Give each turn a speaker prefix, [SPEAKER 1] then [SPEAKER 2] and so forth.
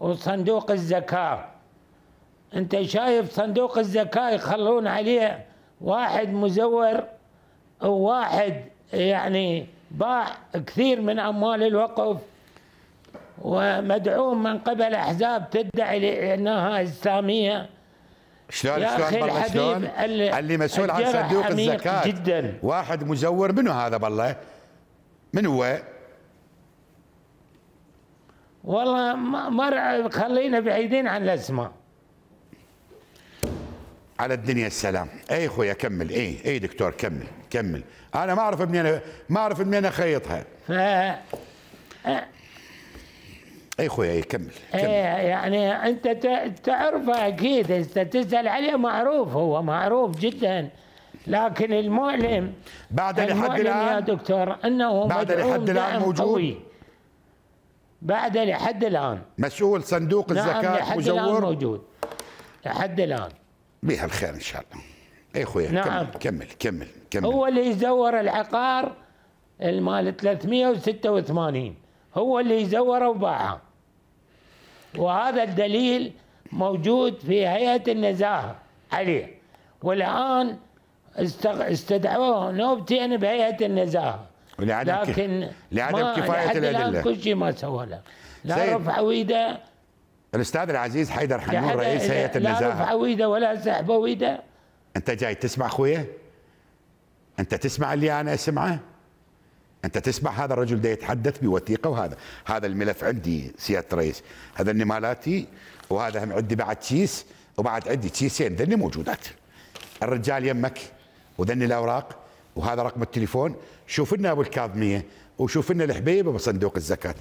[SPEAKER 1] وصندوق الزكاة انت شايف صندوق الزكاة يخلون عليه واحد مزور وواحد يعني باع كثير من أموال الوقف ومدعوم من قبل أحزاب تدعي أنها إسلامية
[SPEAKER 2] شلون شلون شلون اللي مسؤول عن صندوق الزكاة جدا واحد مزور منو هذا بالله
[SPEAKER 1] من هو والله ما خلينا بعيدين عن الاسماء
[SPEAKER 2] على الدنيا السلام اي خويا كمل اي اي دكتور كمل كمل انا ما اعرف منين ما اعرف منين اخيطها ف... اي خويا اي كمل,
[SPEAKER 1] كمل. إيه يعني انت تعرفه اكيد انت تسال عليه معروف هو معروف جدا لكن المؤلم بعد لحد الان يا دكتور انه بعد لحد الان موجود قوي. بعد لحد الآن مسؤول صندوق نعم الزكاة لحد مزور الآن موجود لحد الآن
[SPEAKER 2] بها الخير إن شاء الله اي أخوي نعم كمل كمل كمل
[SPEAKER 1] هو اللي يزور العقار المال 386 هو اللي زوره وباعه وهذا الدليل موجود في هيئة النزاهة عليه والآن استدعوه نوبتين بهيئة النزاهة
[SPEAKER 2] لعدم لكن لعدم كفايه الادله كل شيء
[SPEAKER 1] ما سوى له لا رفع ويده
[SPEAKER 2] الاستاذ العزيز حيدر حنون رئيس هيئه النزاهه لا رفع
[SPEAKER 1] ويده ولا سحب ويده
[SPEAKER 2] انت جاي تسمع اخويا انت تسمع اللي انا اسمعه انت تسمع هذا الرجل ده يتحدث بوثيقه وهذا هذا الملف عندي سياده الرئيس هذا النمالاتي وهذا هم عندي بعد كيس وبعد عندي كيسين ذني موجودات الرجال يمك وذني الاوراق وهذا رقم التليفون شوف لنا ابو الكاظميه وشوف لنا الحبيبه بصندوق الزكاه